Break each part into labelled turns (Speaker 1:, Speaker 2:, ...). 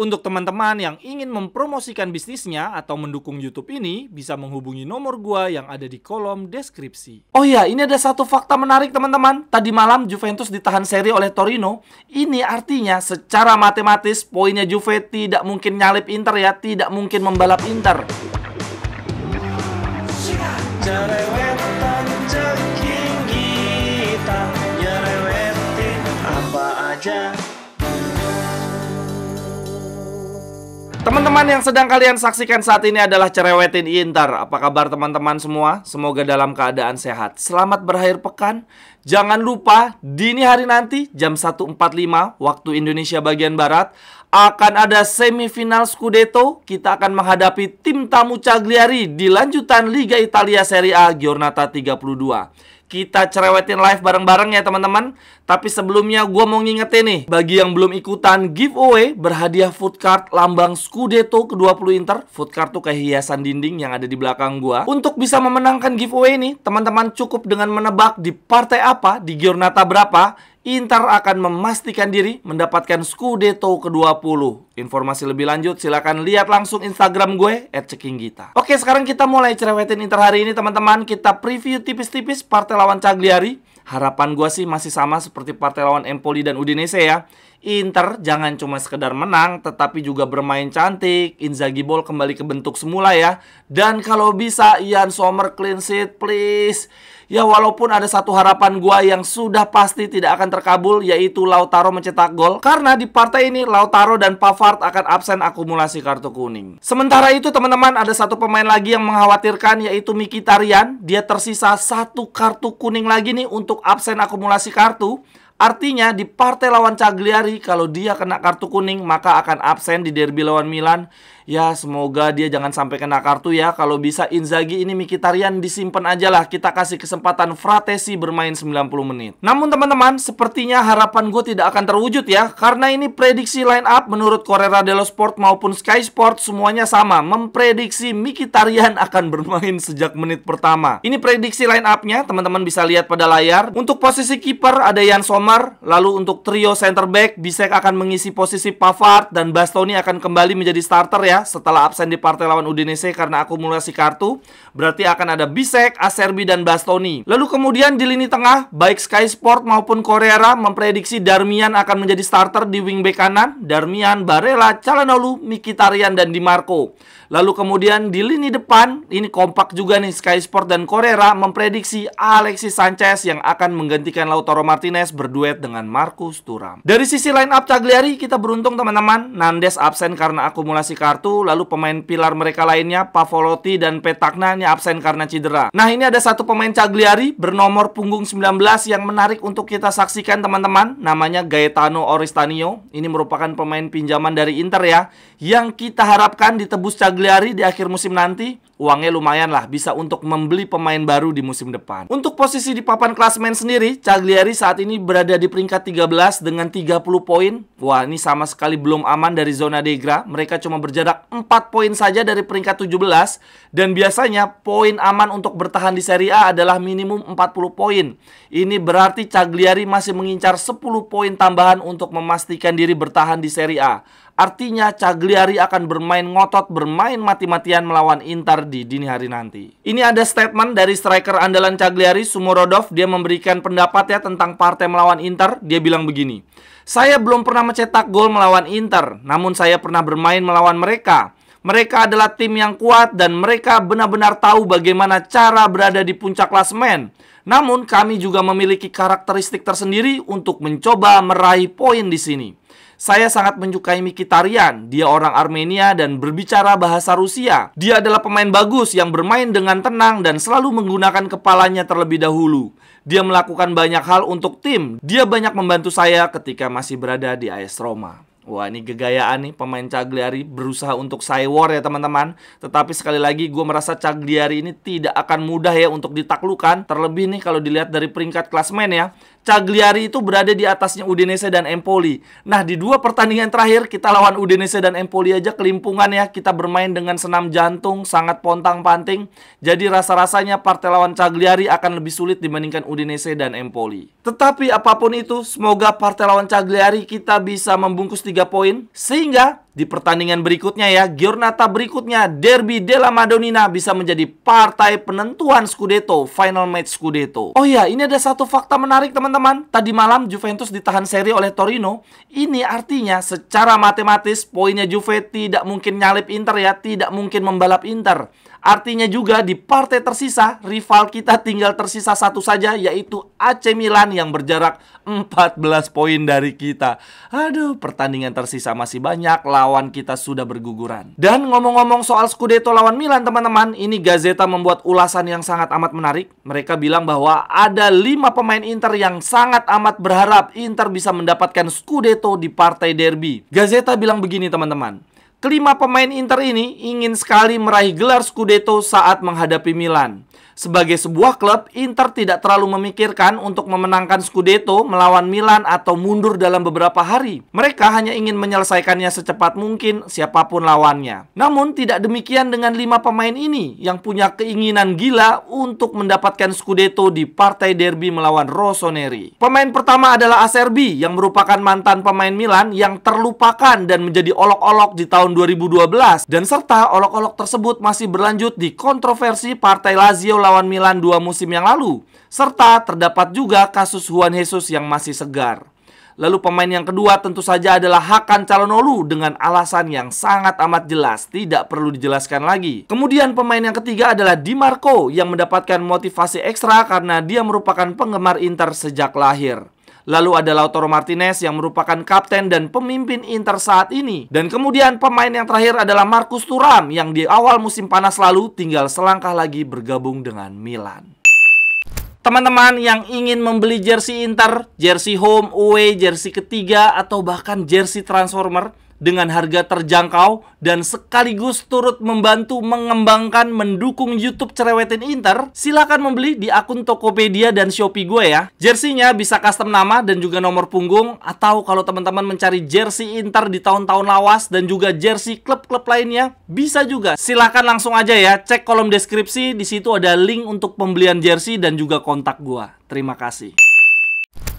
Speaker 1: Untuk teman-teman yang ingin mempromosikan bisnisnya atau mendukung YouTube ini, bisa menghubungi nomor gua yang ada di kolom deskripsi. Oh ya, ini ada satu fakta menarik teman-teman. Tadi malam Juventus ditahan seri oleh Torino. Ini artinya secara matematis poinnya Juve tidak mungkin nyalip Inter ya, tidak mungkin membalap Inter. teman-teman yang sedang kalian saksikan saat ini adalah Cerewetin Inter. Apa kabar teman-teman semua? Semoga dalam keadaan sehat. Selamat berakhir pekan. Jangan lupa, dini hari nanti jam 1.45 waktu Indonesia bagian Barat akan ada semifinal Scudetto. Kita akan menghadapi tim tamu Cagliari di lanjutan Liga Italia Serie A Giornata 32 kita cerewetin live bareng-bareng ya teman-teman. Tapi sebelumnya gue mau ngingetin nih, bagi yang belum ikutan giveaway berhadiah food card lambang Scudetto ke-20 Inter. Food card tuh kayak hiasan dinding yang ada di belakang gue. Untuk bisa memenangkan giveaway ini, teman-teman cukup dengan menebak di partai apa, di giornata berapa, Inter akan memastikan diri mendapatkan Scudetto ke-20. Informasi lebih lanjut silahkan lihat langsung Instagram gue @cekinggita. Oke, sekarang kita mulai cerewetin Inter hari ini teman-teman. Kita preview tipis-tipis partai lawan Cagliari. Harapan gue sih masih sama seperti partai lawan Empoli dan Udinese ya. Inter jangan cuma sekedar menang tetapi juga bermain cantik. Inzaghi Ball kembali ke bentuk semula ya. Dan kalau bisa Ian Sommer clean sheet please. Ya walaupun ada satu harapan gua yang sudah pasti tidak akan terkabul yaitu Lautaro mencetak gol karena di partai ini Lautaro dan Pavard akan absen akumulasi kartu kuning. Sementara itu teman-teman ada satu pemain lagi yang mengkhawatirkan yaitu Mikitarian. Dia tersisa satu kartu kuning lagi nih untuk absen akumulasi kartu. Artinya di partai lawan Cagliari kalau dia kena kartu kuning maka akan absen di derby lawan Milan Ya semoga dia jangan sampai kena kartu ya Kalau bisa Inzaghi ini Mikitarian disimpan aja lah Kita kasih kesempatan Fratesi bermain 90 menit Namun teman-teman sepertinya harapan gue tidak akan terwujud ya Karena ini prediksi line up menurut Correra dello Sport maupun Sky Sport Semuanya sama memprediksi Mikitarian akan bermain sejak menit pertama Ini prediksi line upnya teman-teman bisa lihat pada layar Untuk posisi kiper ada Yan Sommer Lalu untuk trio center back Bisek akan mengisi posisi Pavard Dan Bastoni akan kembali menjadi starter ya setelah absen di partai lawan Udinese karena akumulasi kartu, berarti akan ada Bisek, Acerbi, dan Bastoni. Lalu kemudian di lini tengah, baik Sky Sport maupun Correa memprediksi Darmian akan menjadi starter di wing wingback kanan. Darmian, Barella, Calanolu, Mikitarian dan Dimarco. Lalu kemudian di lini depan, ini kompak juga nih Sky Sport dan Correa memprediksi Alexis Sanchez yang akan menggantikan Lautaro Martinez berduet dengan Marcus Thuram. Dari sisi line up Cagliari, kita beruntung teman-teman. Nandes absen karena akumulasi kartu, lalu pemain pilar mereka lainnya Pavolotti dan Petakna ini absen karena cedera. Nah ini ada satu pemain Cagliari bernomor punggung 19 yang menarik untuk kita saksikan teman-teman. Namanya Gaetano Oristanio. Ini merupakan pemain pinjaman dari Inter ya. Yang kita harapkan ditebus Cagliari Cagliari di akhir musim nanti, uangnya lumayan lah bisa untuk membeli pemain baru di musim depan. Untuk posisi di papan klasmen sendiri, Cagliari saat ini berada di peringkat 13 dengan 30 poin. Wah, ini sama sekali belum aman dari zona degra. Mereka cuma berjarak 4 poin saja dari peringkat 17 dan biasanya poin aman untuk bertahan di Serie A adalah minimum 40 poin. Ini berarti Cagliari masih mengincar 10 poin tambahan untuk memastikan diri bertahan di Serie A. Artinya Cagliari akan bermain ngotot, bermain mati-matian melawan Inter di dini hari nanti. Ini ada statement dari striker andalan Cagliari, Sumorodov. Dia memberikan pendapatnya tentang partai melawan Inter. Dia bilang begini, Saya belum pernah mencetak gol melawan Inter, namun saya pernah bermain melawan mereka. Mereka adalah tim yang kuat dan mereka benar-benar tahu bagaimana cara berada di puncak klasemen. Namun kami juga memiliki karakteristik tersendiri untuk mencoba meraih poin di sini. Saya sangat menyukai Mikitarian. Dia orang Armenia dan berbicara bahasa Rusia. Dia adalah pemain bagus yang bermain dengan tenang dan selalu menggunakan kepalanya terlebih dahulu. Dia melakukan banyak hal untuk tim. Dia banyak membantu saya ketika masih berada di AS Roma. Wah ini gegayaan nih pemain Cagliari berusaha untuk cywar ya teman-teman Tetapi sekali lagi gue merasa Cagliari ini tidak akan mudah ya untuk ditaklukan Terlebih nih kalau dilihat dari peringkat klasmen ya Cagliari itu berada di atasnya Udinese dan Empoli Nah di dua pertandingan terakhir kita lawan Udinese dan Empoli aja kelimpungan ya Kita bermain dengan senam jantung sangat pontang-panting Jadi rasa-rasanya partai lawan Cagliari akan lebih sulit dibandingkan Udinese dan Empoli Tetapi apapun itu semoga partai lawan Cagliari kita bisa membungkus poin sehingga di pertandingan berikutnya ya, Giornata berikutnya, Derby della Madonnina bisa menjadi partai penentuan Scudetto, final match Scudetto. Oh iya ini ada satu fakta menarik teman-teman. Tadi malam Juventus ditahan seri oleh Torino. Ini artinya secara matematis poinnya Juve tidak mungkin nyalip Inter ya, tidak mungkin membalap Inter. Artinya juga di partai tersisa, rival kita tinggal tersisa satu saja yaitu AC Milan yang berjarak 14 poin dari kita. Aduh, pertandingan tersisa masih banyak lah lawan kita sudah berguguran. Dan ngomong-ngomong soal Scudetto lawan Milan teman-teman, ini Gazeta membuat ulasan yang sangat amat menarik. Mereka bilang bahwa ada lima pemain Inter yang sangat amat berharap Inter bisa mendapatkan Scudetto di partai derby. Gazeta bilang begini teman-teman, Kelima pemain Inter ini ingin sekali meraih gelar Scudetto saat menghadapi Milan. Sebagai sebuah klub, Inter tidak terlalu memikirkan untuk memenangkan Scudetto melawan Milan atau mundur dalam beberapa hari. Mereka hanya ingin menyelesaikannya secepat mungkin siapapun lawannya. Namun tidak demikian dengan lima pemain ini yang punya keinginan gila untuk mendapatkan Scudetto di partai derby melawan Rossoneri. Pemain pertama adalah Acerbi yang merupakan mantan pemain Milan yang terlupakan dan menjadi olok-olok di tahun 2012 dan serta olok-olok tersebut masih berlanjut di kontroversi partai Lazio Lazio lawan Milan dua musim yang lalu, serta terdapat juga kasus Juan Jesus yang masih segar. Lalu pemain yang kedua tentu saja adalah Hakan Calonolu dengan alasan yang sangat amat jelas, tidak perlu dijelaskan lagi. Kemudian pemain yang ketiga adalah Di Marco yang mendapatkan motivasi ekstra karena dia merupakan penggemar Inter sejak lahir. Lalu ada Lautaro Martinez yang merupakan kapten dan pemimpin Inter saat ini. Dan kemudian pemain yang terakhir adalah Marcus Thuram yang di awal musim panas lalu tinggal selangkah lagi bergabung dengan Milan. Teman-teman yang ingin membeli jersey Inter, jersey home, away, jersey ketiga, atau bahkan jersey transformer, dengan harga terjangkau dan sekaligus turut membantu mengembangkan mendukung YouTube cerewetin Inter, silakan membeli di akun Tokopedia dan Shopee gue ya. Jersinya bisa custom nama dan juga nomor punggung atau kalau teman-teman mencari jersey Inter di tahun-tahun lawas dan juga jersey klub-klub lainnya, bisa juga. Silakan langsung aja ya, cek kolom deskripsi di situ ada link untuk pembelian jersey dan juga kontak gue. Terima kasih.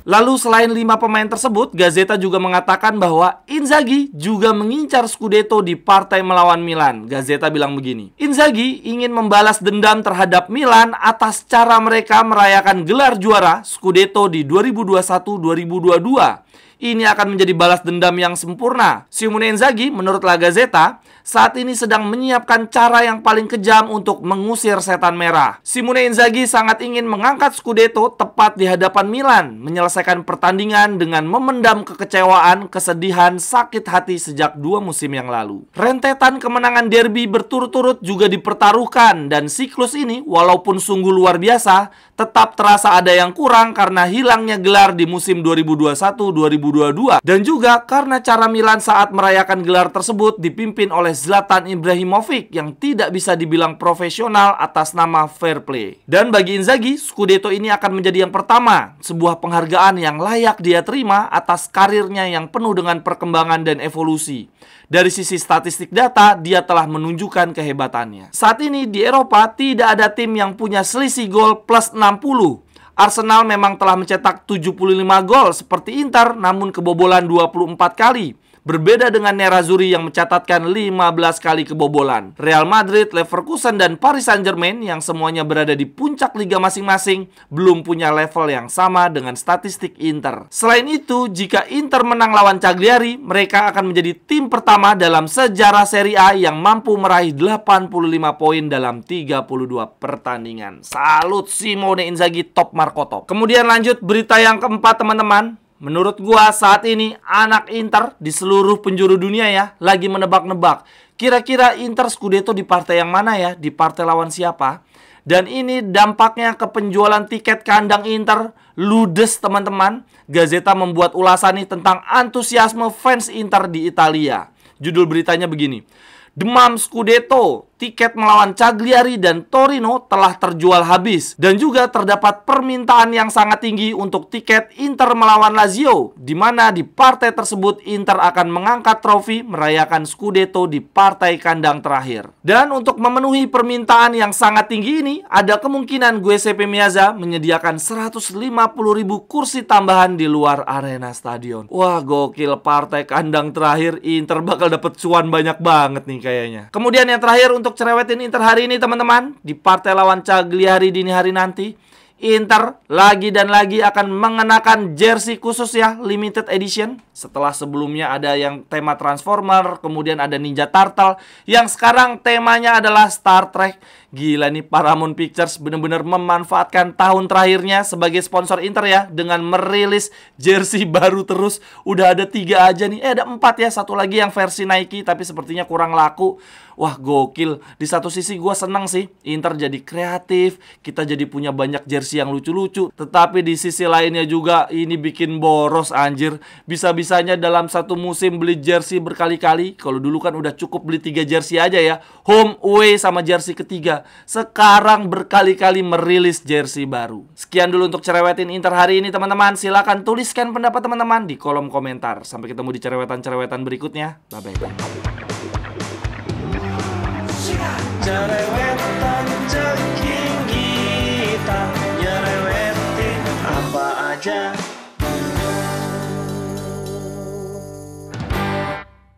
Speaker 1: Lalu selain lima pemain tersebut, Gazeta juga mengatakan bahwa Inzaghi juga mengincar Scudetto di partai melawan Milan. Gazeta bilang begini, Inzaghi ingin membalas dendam terhadap Milan atas cara mereka merayakan gelar juara Scudetto di 2021-2022 ini akan menjadi balas dendam yang sempurna. Simone Inzaghi, menurut La Gazzetta, saat ini sedang menyiapkan cara yang paling kejam untuk mengusir setan merah. Simone Inzaghi sangat ingin mengangkat Scudetto tepat di hadapan Milan, menyelesaikan pertandingan dengan memendam kekecewaan, kesedihan, sakit hati sejak dua musim yang lalu. Rentetan kemenangan derby berturut-turut juga dipertaruhkan dan siklus ini walaupun sungguh luar biasa, tetap terasa ada yang kurang karena hilangnya gelar di musim 2021 2022 2022 dan juga karena cara Milan saat merayakan gelar tersebut dipimpin oleh Zlatan Ibrahimovic yang tidak bisa dibilang profesional atas nama fair play. Dan bagi Inzaghi, Scudetto ini akan menjadi yang pertama, sebuah penghargaan yang layak dia terima atas karirnya yang penuh dengan perkembangan dan evolusi. Dari sisi statistik data, dia telah menunjukkan kehebatannya. Saat ini di Eropa tidak ada tim yang punya selisih gol plus 60 Arsenal memang telah mencetak 75 gol seperti Inter namun kebobolan 24 kali. Berbeda dengan Nerazzurri yang mencatatkan 15 kali kebobolan. Real Madrid, Leverkusen, dan Paris Saint-Germain yang semuanya berada di puncak liga masing-masing belum punya level yang sama dengan statistik Inter. Selain itu, jika Inter menang lawan Cagliari, mereka akan menjadi tim pertama dalam sejarah Serie A yang mampu meraih 85 poin dalam 32 pertandingan. Salut Simone Inzaghi, top Marco top. Kemudian lanjut berita yang keempat teman-teman. Menurut gua saat ini anak Inter di seluruh penjuru dunia ya lagi menebak-nebak. Kira-kira Inter Scudetto di partai yang mana ya? Di partai lawan siapa? Dan ini dampaknya ke penjualan tiket kandang Inter ludes teman-teman. Gazeta membuat ulasan nih tentang antusiasme fans Inter di Italia. Judul beritanya begini. Demam Scudetto, tiket melawan Cagliari dan Torino telah terjual habis dan juga terdapat permintaan yang sangat tinggi untuk tiket Inter melawan Lazio di mana di partai tersebut Inter akan mengangkat trofi merayakan Scudetto di partai kandang terakhir. Dan untuk memenuhi permintaan yang sangat tinggi ini, ada kemungkinan Giuseppe Miyaza menyediakan 150 ribu kursi tambahan di luar arena stadion. Wah, gokil partai kandang terakhir Inter bakal dapet cuan banyak banget nih kayaknya. Kemudian yang terakhir untuk cerewet ini Inter hari ini teman-teman di partai lawan Cagliari dini hari nanti Inter lagi dan lagi akan mengenakan jersey khusus ya, limited edition. Setelah sebelumnya ada yang tema Transformer, kemudian ada Ninja Turtle, yang sekarang temanya adalah Star Trek. Gila nih Paramount Pictures benar-benar memanfaatkan tahun terakhirnya sebagai sponsor Inter ya dengan merilis jersey baru terus. Udah ada tiga aja nih, eh ada empat ya, satu lagi yang versi Nike tapi sepertinya kurang laku. Wah gokil. Di satu sisi gue senang sih. Inter jadi kreatif. Kita jadi punya banyak jersey yang lucu-lucu. Tetapi di sisi lainnya juga ini bikin boros anjir. Bisa-bisanya dalam satu musim beli jersey berkali-kali. Kalau dulu kan udah cukup beli tiga jersey aja ya. Home, away, sama jersey ketiga. Sekarang berkali-kali merilis jersey baru. Sekian dulu untuk cerewetin Inter hari ini teman-teman. Silahkan tuliskan pendapat teman-teman di kolom komentar. Sampai ketemu di cerewetan-cerewetan berikutnya. Bye-bye. Nyerewetan ceking kita Nyerewetin apa aja